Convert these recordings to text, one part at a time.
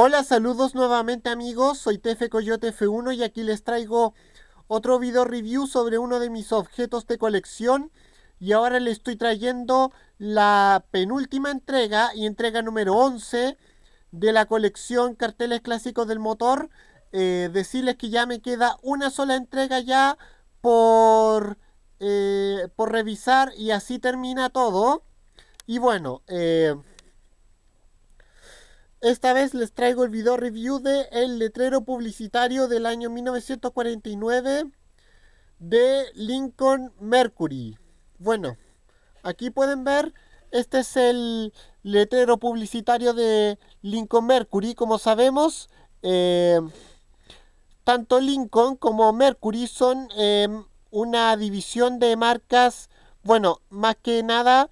Hola, saludos nuevamente amigos, soy TF Coyote F1 y aquí les traigo otro video review sobre uno de mis objetos de colección y ahora les estoy trayendo la penúltima entrega y entrega número 11 de la colección carteles clásicos del motor eh, decirles que ya me queda una sola entrega ya por, eh, por revisar y así termina todo y bueno eh, esta vez les traigo el video review de el letrero publicitario del año 1949 de Lincoln Mercury. Bueno, aquí pueden ver, este es el letrero publicitario de Lincoln Mercury. Como sabemos, eh, tanto Lincoln como Mercury son em, una división de marcas, bueno, más que nada,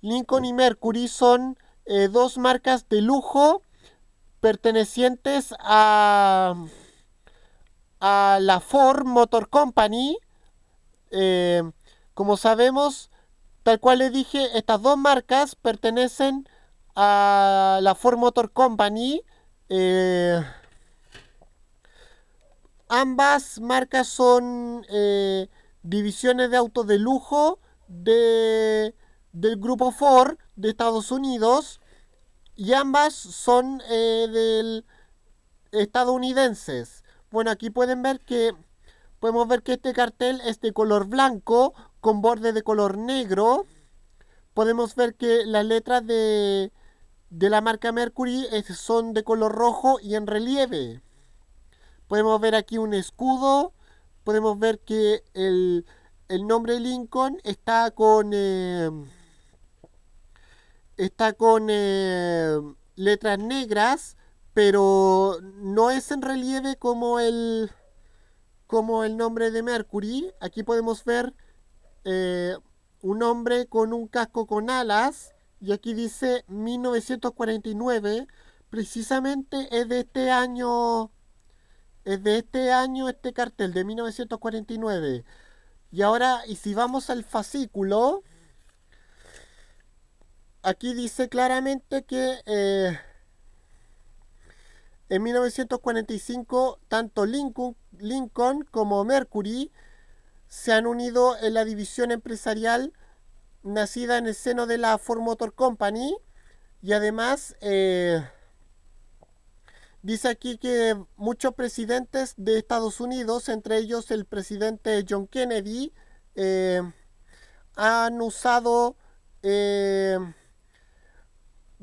Lincoln y Mercury son eh, dos marcas de lujo pertenecientes a, a la Ford Motor Company. Eh, como sabemos, tal cual le dije, estas dos marcas pertenecen a la Ford Motor Company. Eh, ambas marcas son eh, divisiones de autos de lujo de, del grupo Ford de Estados Unidos y ambas son eh, del estadounidenses. Bueno, aquí pueden ver que podemos ver que este cartel es de color blanco con borde de color negro. Podemos ver que las letras de, de la marca Mercury es, son de color rojo y en relieve. Podemos ver aquí un escudo. Podemos ver que el, el nombre Lincoln está con... Eh, está con eh, letras negras, pero no es en relieve como el, como el nombre de Mercury. Aquí podemos ver eh, un hombre con un casco con alas, y aquí dice 1949, precisamente es de este año, es de este año este cartel, de 1949. Y ahora, y si vamos al fascículo, aquí dice claramente que eh, en 1945 tanto Lincoln, como Mercury se han unido en la división empresarial nacida en el seno de la Ford Motor Company y además eh, dice aquí que muchos presidentes de Estados Unidos, entre ellos el presidente John Kennedy, eh, han usado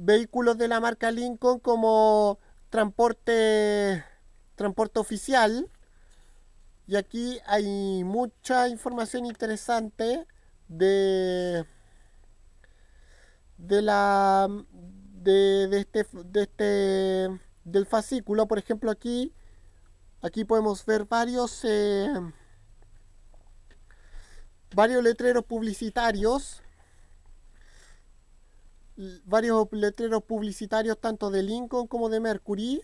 vehículos de la marca Lincoln como transporte, transporte oficial. Y aquí hay mucha información interesante de, de la de, este, este, del fascículo. Por ejemplo, aquí aquí podemos ver varios eh, varios letreros publicitarios varios letreros publicitarios tanto de Lincoln como de Mercury.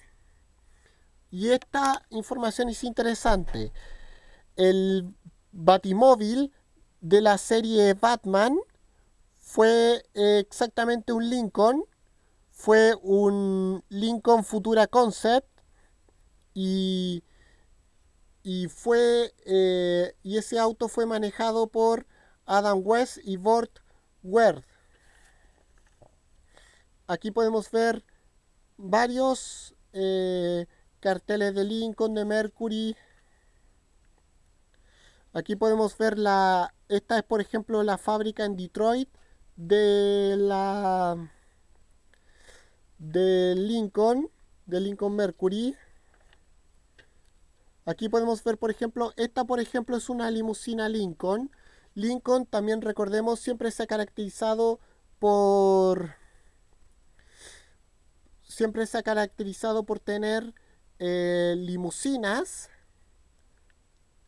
Y esta información es interesante. El batimóvil de la serie Batman fue eh, exactamente un Lincoln. Fue un Lincoln Futura Concept. Y, y fue, eh, y ese auto fue manejado por Adam West y Burt Ward. Aquí podemos ver varios eh, carteles de Lincoln, de Mercury. Aquí podemos ver la... Esta es por ejemplo la fábrica en Detroit de la... de Lincoln, de Lincoln Mercury. Aquí podemos ver, por ejemplo, esta por ejemplo es una limusina Lincoln. Lincoln también recordemos siempre se ha caracterizado por siempre se ha caracterizado por tener eh, limusinas.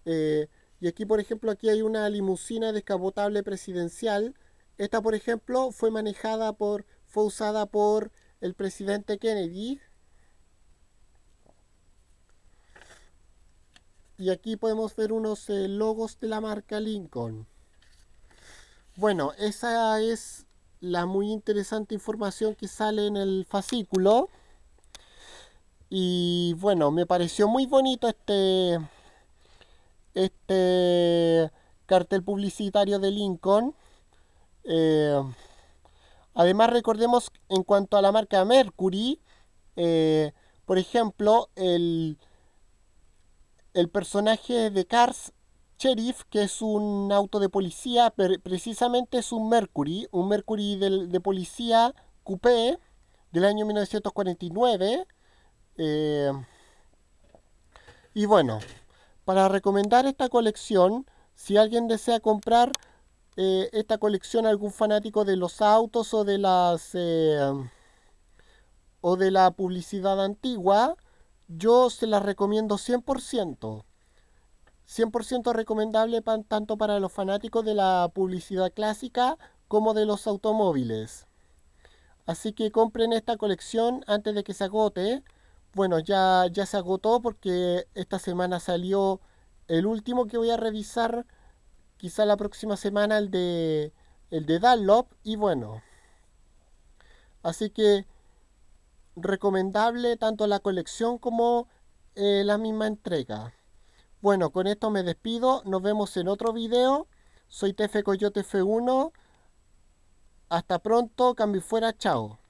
Eh, y aquí, por ejemplo, aquí hay una limusina descapotable presidencial. Esta, por ejemplo, fue manejada por, fue usada por el presidente Kennedy. Y aquí podemos ver unos eh, logos de la marca Lincoln. Bueno, esa es la muy interesante información que sale en el fascículo. Y bueno, me pareció muy bonito este, este cartel publicitario de Lincoln. Eh, además, recordemos en cuanto a la marca Mercury, eh, por ejemplo, el, el personaje de Cars Sheriff, que es un auto de policía, pero precisamente es un Mercury, un Mercury de, policía coupé del año 1949. Eh, y bueno, para recomendar esta colección, si alguien desea comprar eh, esta colección algún fanático de los autos o de las eh, o de la publicidad antigua, yo se la recomiendo 100%. 100% recomendable tanto para los fanáticos de la publicidad clásica como de los automóviles. Así que compren esta colección antes de que se agote. Bueno, ya, ya se agotó porque esta semana salió el último que voy a revisar. Quizá la próxima semana el de, el de Dunlop. Y bueno. Así que recomendable tanto la colección como eh, la misma entrega. Bueno, con esto me despido. Nos vemos en otro video. Soy TF Coyote F1. Hasta pronto. Cambio fuera. Chao.